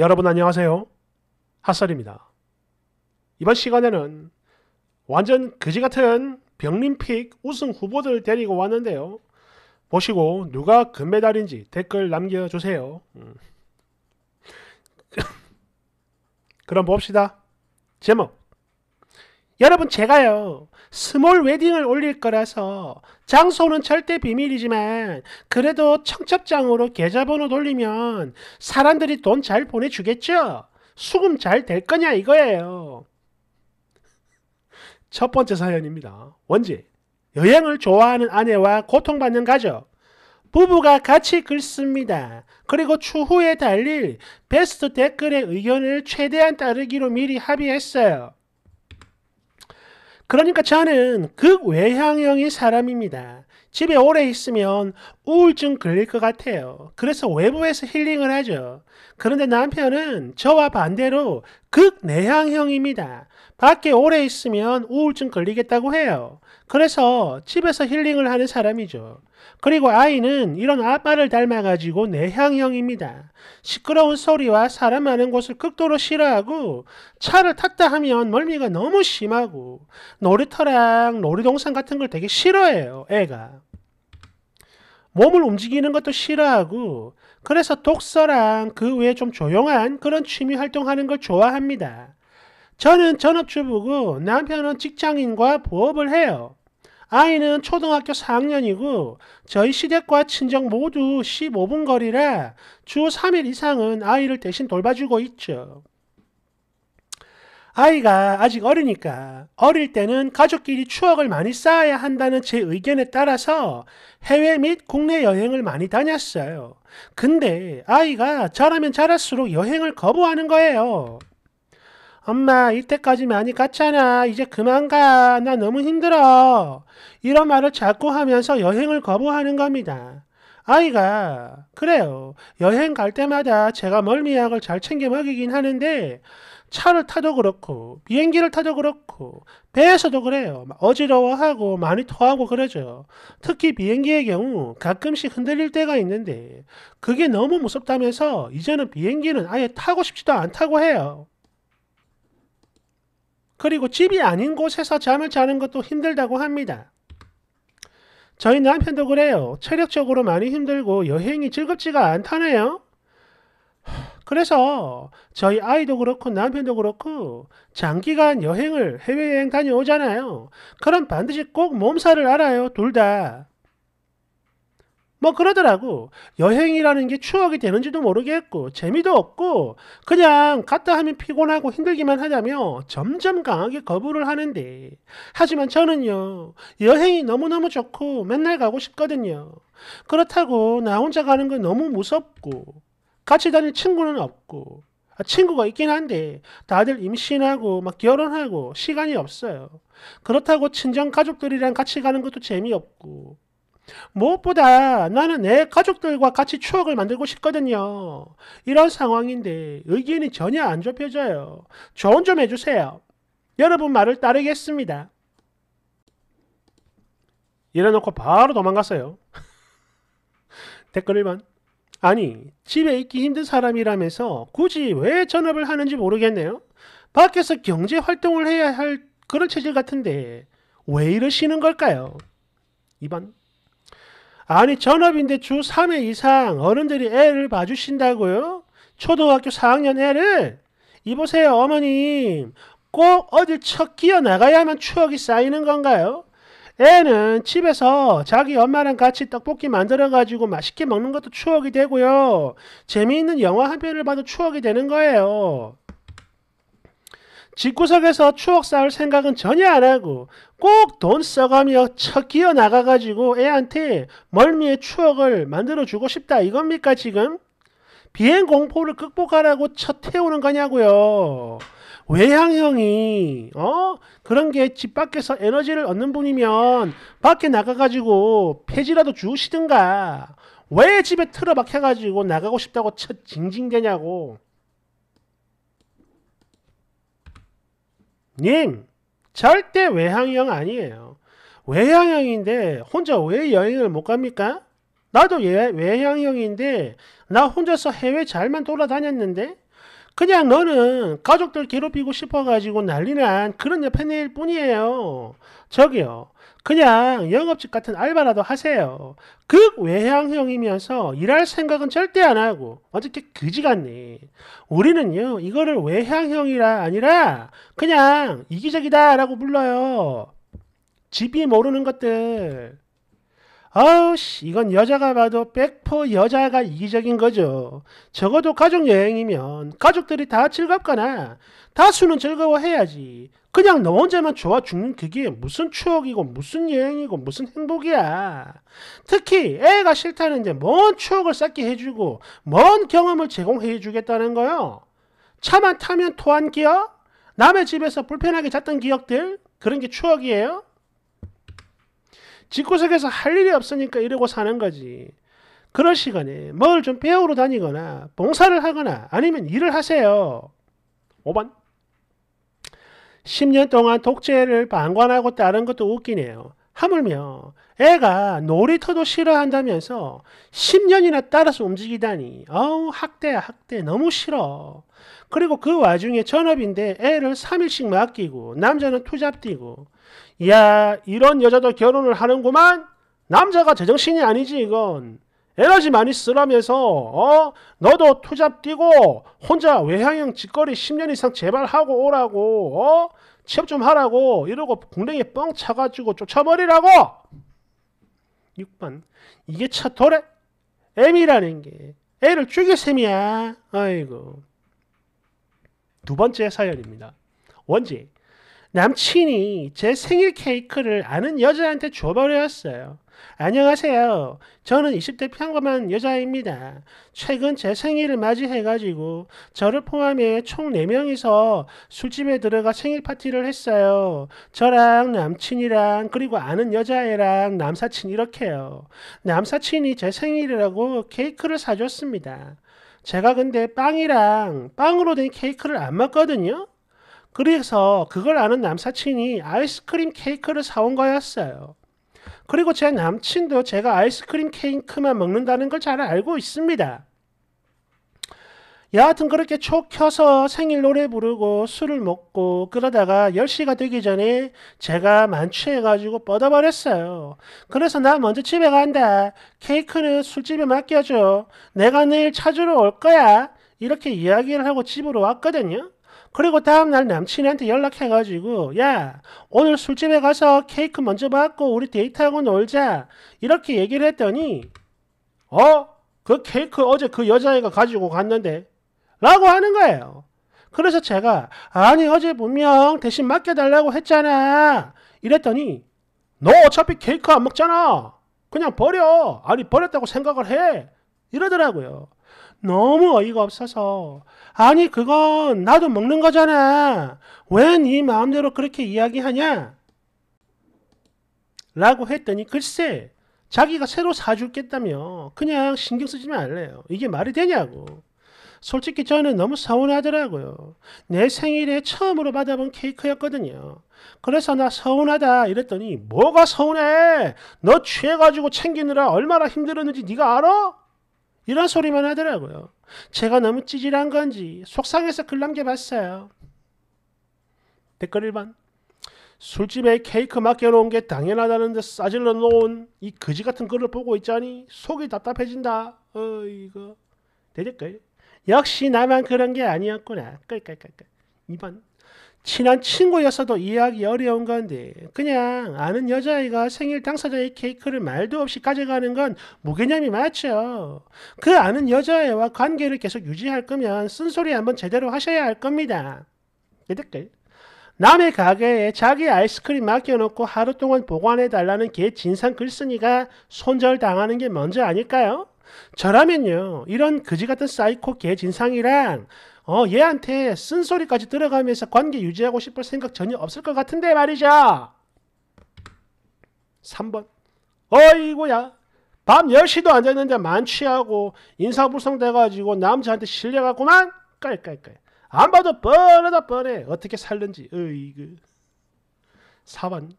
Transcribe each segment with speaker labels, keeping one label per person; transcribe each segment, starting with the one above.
Speaker 1: 여러분 안녕하세요. 핫설입니다. 이번 시간에는 완전 그지 같은 병림픽 우승 후보들 데리고 왔는데요. 보시고 누가 금메달인지 댓글 남겨주세요. 음. 그럼 봅시다. 제목 여러분 제가요 스몰 웨딩을 올릴 거라서 장소는 절대 비밀이지만 그래도 청첩장으로 계좌번호 돌리면 사람들이 돈 잘 보내주겠죠? 수금 잘 될 거냐 이거예요. 첫 번째 사연입니다. 원지 여행을 좋아하는 아내와 고통받는 가족 부부가 같이 글씁니다. 그리고 추후에 달릴 베스트 댓글의 의견을 최대한 따르기로 미리 합의했어요. 그러니까 저는 극외향형의 사람입니다. 집에 오래 있으면 우울증 걸릴 것 같아요. 그래서 외부에서 힐링을 하죠. 그런데 남편은 저와 반대로 극내향형입니다. 밖에 오래 있으면 우울증 걸리겠다고 해요. 그래서 집에서 힐링을 하는 사람이죠. 그리고 아이는 이런 아빠를 닮아가지고 내향형입니다. 시끄러운 소리와 사람 많은 곳을 극도로 싫어하고 차를 탔다 하면 멀미가 너무 심하고 놀이터랑 놀이동산 같은 걸 되게 싫어해요, 애가. 몸을 움직이는 것도 싫어하고 그래서 독서랑 그 외에 좀 조용한 그런 취미 활동하는 걸 좋아합니다. 저는 전업주부고 남편은 직장인과 부업을 해요. 아이는 초등학교 4학년이고 저희 시댁과 친정 모두 15분 거리라 주 3일 이상은 아이를 대신 돌봐주고 있죠. 아이가 아직 어리니까 어릴 때는 가족끼리 추억을 많이 쌓아야 한다는 제 의견에 따라서 해외 및 국내 여행을 많이 다녔어요. 근데 아이가 자라면 자랄수록 여행을 거부하는 거예요. 엄마, 이때까지 많이 갔잖아. 이제 그만 가. 나 너무 힘들어. 이런 말을 자꾸 하면서 여행을 거부하는 겁니다. 아이가, 그래요. 여행 갈 때마다 제가 멀미약을 잘 챙겨 먹이긴 하는데, 차를 타도 그렇고 비행기를 타도 그렇고 배에서도 그래요. 어지러워하고 많이 토하고 그러죠. 특히 비행기의 경우 가끔씩 흔들릴 때가 있는데 그게 너무 무섭다면서 이제는 비행기는 아예 타고 싶지도 않다고 해요. 그리고 집이 아닌 곳에서 잠을 자는 것도 힘들다고 합니다. 저희 남편도 그래요. 체력적으로 많이 힘들고 여행이 즐겁지가 않다네요. 그래서 저희 아이도 그렇고 남편도 그렇고 장기간 여행을 해외여행 다녀오잖아요. 그럼 반드시 꼭 몸살을 알아요. 둘 다. 뭐 그러더라고. 여행이라는 게 추억이 되는지도 모르겠고 재미도 없고 그냥 갔다 하면 피곤하고 힘들기만 하다며 점점 강하게 거부를 하는데 하지만 저는요 여행이 너무너무 좋고 맨날 가고 싶거든요. 그렇다고 나 혼자 가는 건 너무 무섭고 같이 다닐 친구는 없고 아, 친구가 있긴 한데 다들 임신하고 막 결혼하고 시간이 없어요. 그렇다고 친정 가족들이랑 같이 가는 것도 재미없고 무엇보다 나는 내 가족들과 같이 추억을 만들고 싶거든요. 이런 상황인데 의견이 전혀 안 좁혀져요. 조언 좀 해주세요. 여러분 말을 따르겠습니다. 이래놓고 바로 도망갔어요. 댓글 1번. 아니, 집에 있기 힘든 사람이라면서 굳이 왜 전업을 하는지 모르겠네요. 밖에서 경제 활동을 해야 할 그런 체질 같은데 왜 이러시는 걸까요? 2번. 아니, 전업인데 주 3회 이상 어른들이 애를 봐주신다고요? 초등학교 4학년 애를? 이보세요, 어머님. 꼭 어딜 척 끼어 나가야만 추억이 쌓이는 건가요? 애는 집에서 자기 엄마랑 같이 떡볶이 만들어가지고 맛있게 먹는 것도 추억이 되고요. 재미있는 영화 한 편을 봐도 추억이 되는 거예요. 집구석에서 추억 쌓을 생각은 전혀 안 하고 꼭 돈 써가며 척 기어 나가가지고 애한테 멀미의 추억을 만들어주고 싶다 이겁니까 지금? 비행 공포를 극복하라고 첫 태우는 거냐고요. 외향형이 어 그런 게 집 밖에서 에너지를 얻는 분이면 밖에 나가가지고 폐지라도 주시든가 왜 집에 틀어박혀가지고 나가고 싶다고 첫 징징대냐고 님 절대 외향형 아니에요 외향형인데 혼자 왜 여행을 못 갑니까? 나도 외향형인데 나 혼자서 해외 잘만 돌아다녔는데 그냥 너는 가족들 괴롭히고 싶어가지고 난리난 그런 팬일 뿐이에요. 저기요. 그냥 영업직 같은 알바라도 하세요. 극외향형이면서 일할 생각은 절대 안 하고 어저께 그지 같니 우리는요 이거를 외향형이라 아니라 그냥 이기적이다라고 불러요. 집이 모르는 것들. 아우씨 이건 여자가 봐도 백퍼 여자가 이기적인 거죠. 적어도 가족여행이면 가족들이 다 즐겁거나 다수는 즐거워해야지. 그냥 너 혼자만 좋아 죽는 그게 무슨 추억이고 무슨 여행이고 무슨 행복이야. 특히 애가 싫다는데 먼 추억을 쌓게 해주고 뭔 경험을 제공해주겠다는 거요. 차만 타면 토한 기억? 남의 집에서 불편하게 잤던 기억들? 그런 게 추억이에요? 집구석에서 할 일이 없으니까 이러고 사는 거지. 그럴 시간에 뭘 좀 배우러 다니거나 봉사를 하거나 아니면 일을 하세요. 5번 10년 동안 독재를 방관하고 따른 것도 웃기네요. 하물며 애가 놀이터도 싫어한다면서 10년이나 따라서 움직이다니 어우 학대야 학대 너무 싫어. 그리고 그 와중에 전업인데 애를 3일씩 맡기고 남자는 투잡 뛰고 이야 이런 여자도 결혼을 하는구만 남자가 제정신이 아니지 이건 에너지 많이 쓰라면서 어 너도 투잡 뛰고 혼자 외향형 짓거리 10년 이상 제발 하고 오라고 어 취업 좀 하라고 이러고 공댕이 뻥 차가지고 쫓아버리라고 6번 이게 차 도래 M이라는 게 애를 죽일 셈이야 아이고 두 번째 사연입니다 원지 남친이 제 생일 케이크를 아는 여자한테 줘버렸어요. 안녕하세요. 저는 20대 평범한 여자입니다. 최근 제 생일을 맞이해가지고 저를 포함해 총 4명이서 술집에 들어가 생일 파티를 했어요. 저랑 남친이랑 그리고 아는 여자애랑 남사친 이렇게요. 남사친이 제 생일이라고 케이크를 사줬습니다. 제가 근데 빵이랑 빵으로 된 케이크를 안 먹거든요. 그래서 그걸 아는 남사친이 아이스크림 케이크를 사온 거였어요. 그리고 제 남친도 제가 아이스크림 케이크만 먹는다는 걸 잘 알고 있습니다. 여하튼 그렇게 촉켜서 생일 노래 부르고 술을 먹고 그러다가 10시가 되기 전에 제가 만취해가지고 뻗어버렸어요. 그래서 나 먼저 집에 간다. 케이크는 술집에 맡겨줘. 내가 내일 찾으러 올 거야. 이렇게 이야기를 하고 집으로 왔거든요. 그리고 다음날 남친한테 연락해가지고 야 오늘 술집에 가서 케이크 먼저 받고 우리 데이트하고 놀자 이렇게 얘기를 했더니 어? 그 케이크 어제 그 여자애가 가지고 갔는데 라고 하는 거예요. 그래서 제가 아니 어제 분명 대신 맡겨달라고 했잖아 이랬더니 너 어차피 케이크 안 먹잖아 그냥 버려 아니 버렸다고 생각을 해 이러더라고요. 너무 어이가 없어서 아니 그건 나도 먹는 거잖아. 왜 네 마음대로 그렇게 이야기하냐? 라고 했더니 글쎄 자기가 새로 사주겠다며 그냥 신경 쓰지 말래요. 이게 말이 되냐고. 솔직히 저는 너무 서운하더라고요. 내 생일에 처음으로 받아본 케이크였거든요. 그래서 나 서운하다 이랬더니 뭐가 서운해? 너 취해가지고 챙기느라 얼마나 힘들었는지 네가 알아? 이런 소리만 하더라고요. 제가 너무 찌질한 건지 속상해서 글 남겨봤어요. 댓글 1번 술집에 케이크 맡겨놓은 게 당연하다는 데 싸질러 놓은 이 거지 같은 글을 보고 있자니 속이 답답해진다. 어이거 대댓글 역시 나만 그런 게 아니었구나. 끌끌끌끌 2번 친한 친구였어도 이해하기 어려운 건데 그냥 아는 여자아이가 생일 당사자의 케이크를 말도 없이 가져가는 건 무개념이 맞죠. 그 아는 여자아이와 관계를 계속 유지할 거면 쓴소리 한번 제대로 하셔야 할 겁니다. 이득들. 남의 가게에 자기 아이스크림 맡겨놓고 하루 동안 보관해달라는 개 진상 글쓴이가 손절당하는 게 먼저 아닐까요? 저라면요. 이런 그지 같은 사이코 개 진상이랑 어, 얘한테 쓴소리까지 들어가면서 관계 유지하고 싶을 생각 전혀 없을 것 같은데 말이죠. 3번. 어이구야. 밤 10시도 안 됐는데 만취하고 인사불성 돼가지고 남자한테 실려갔구만? 깔깔깔. 안 봐도 뻔하다 뻔해. 어떻게 살는지. 어이구. 4번.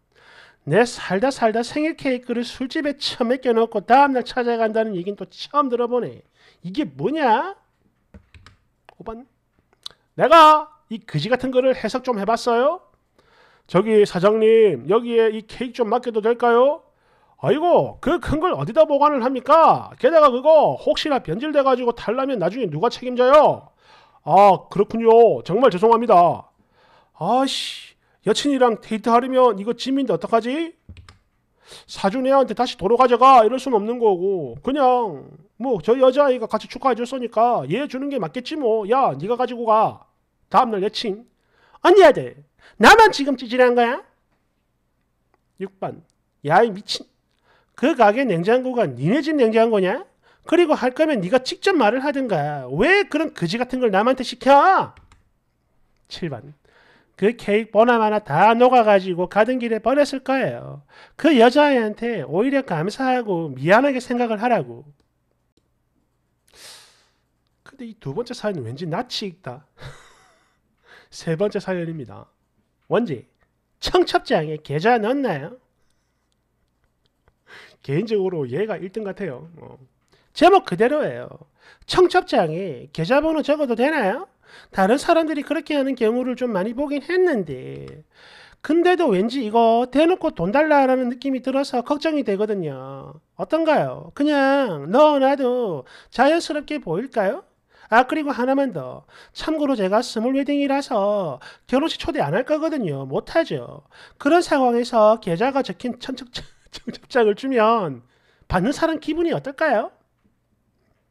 Speaker 1: 내 살다 살다 생일 케이크를 술집에 처음에 껴놓고 다음날 찾아간다는 얘기는 또 처음 들어보네. 이게 뭐냐? 5번. 내가 이 그지 같은 거를 해석 좀 해봤어요? 저기 사장님 여기에 이 케이크 좀 맡겨도 될까요? 아이고 그 큰 걸 어디다 보관을 합니까? 게다가 그거 혹시나 변질돼 가지고 탈라면 나중에 누가 책임져요? 아 그렇군요 정말 죄송합니다 아씨 여친이랑 데이트하려면 이거 짐인데 어떡하지? 사준이한테 다시 도로 가져가 이럴 순 없는 거고 그냥 뭐 저 여자아이가 같이 축하해 줬으니까 얘 주는 게 맞겠지 뭐 야 네가 가지고 가 다음날 여친 언니야들 나만 지금 찌질한 거야? 6번 야 이 미친 그 가게 냉장고가 니네 집 냉장고냐? 그리고 할 거면 네가 직접 말을 하든가 왜 그런 거지 같은 걸 남한테 시켜? 7번 그 케이크 보나 마나다 녹아가지고 가던 길에 버렸을 거예요. 그 여자애한테 오히려 감사하고 미안하게 생각을 하라고. 근데 이 두 번째 사연은 왠지 낯이 익다. 세 번째 사연입니다. 원지, 청첩장에 계좌 넣었나요? 개인적으로 얘가 1등 같아요. 어. 제목 그대로예요. 청첩장에 계좌번호 적어도 되나요? 다른 사람들이 그렇게 하는 경우를 좀 많이 보긴 했는데 근데도 왠지 이거 대놓고 돈 달라라는 느낌이 들어서 걱정이 되거든요. 어떤가요? 그냥 너나도 자연스럽게 보일까요? 아 그리고 하나만 더 참고로 제가 스몰 웨딩이라서 결혼식 초대 안 할 거거든요 못하죠 그런 상황에서 계좌가 적힌 청첩장을 주면 받는 사람 기분이 어떨까요?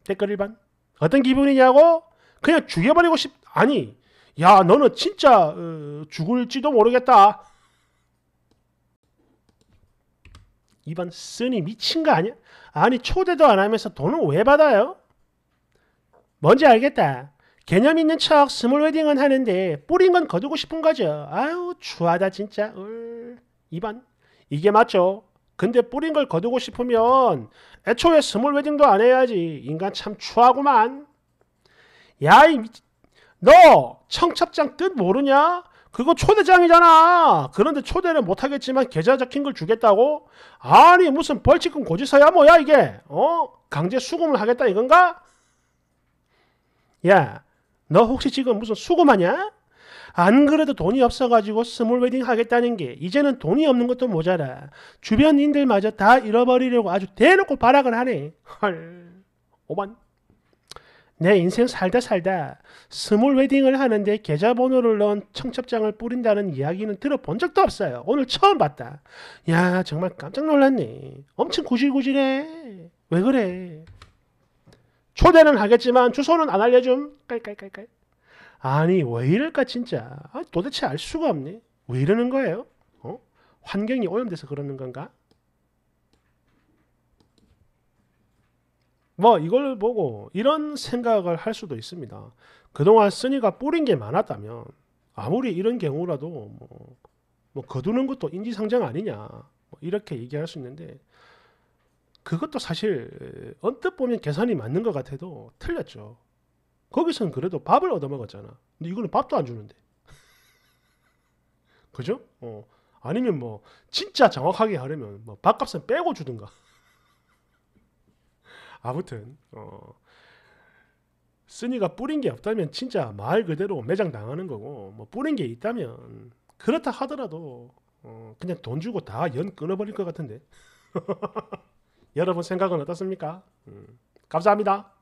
Speaker 1: 댓글 1번 어떤 기분이냐고? 그냥 죽여버리고 싶 아니 야 너는 진짜 어, 죽을지도 모르겠다. 이반 쓰니 미친 거 아니야? 아니 초대도 안 하면서 돈은 왜 받아요? 뭔지 알겠다. 개념 있는 척 스몰 웨딩은 하는데 뿌린 건 거두고 싶은 거죠. 아유 추하다 진짜. 이반 이게 맞죠? 근데 뿌린 걸 거두고 싶으면 애초에 스몰 웨딩도 안 해야지. 인간 참 추하구만. 야이 너 청첩장 뜻 모르냐? 그거 초대장이잖아. 그런데 초대는 못하겠지만 계좌 적힌 걸 주겠다고? 아니 무슨 벌칙금 고지서야 뭐야 이게? 어? 강제 수금을 하겠다 이건가? 야, 너 혹시 지금 무슨 수금하냐? 안 그래도 돈이 없어가지고 스몰 웨딩 하겠다는 게 이제는 돈이 없는 것도 모자라. 주변인들마저 다 잃어버리려고 아주 대놓고 발악을 하네. 헐, 오만. 내 인생 살다 살다 스몰 웨딩을 하는데 계좌번호를 넣은 청첩장을 뿌린다는 이야기는 들어본 적도 없어요. 오늘 처음 봤다. 야 정말 깜짝 놀랐네. 엄청 구질구질해. 왜 그래? 초대는 하겠지만 주소는 안 알려줌. 깔깔깔깔. 아니 왜 이럴까 진짜. 아, 도대체 알 수가 없네. 왜 이러는 거예요? 어? 환경이 오염돼서 그러는 건가? 뭐 이걸 보고 이런 생각을 할 수도 있습니다. 그동안 쓰니가 뿌린 게 많았다면 아무리 이런 경우라도 뭐, 뭐 거두는 것도 인지상정 아니냐 뭐 이렇게 얘기할 수 있는데 그것도 사실 언뜻 보면 계산이 맞는 것 같아도 틀렸죠. 거기선 그래도 밥을 얻어먹었잖아. 근데 이거는 밥도 안 주는데. 그죠? 어. 아니면 뭐 진짜 정확하게 하려면 뭐 밥값은 빼고 주든가. 아무튼 어 쓰니가 뿌린 게 없다면 진짜 말 그대로 매장 당하는 거고 뭐 뿌린 게 있다면 그렇다 하더라도 어 그냥 돈 주고 다 연 끊어버릴 것 같은데 여러분 생각은 어떻습니까? 음 감사합니다.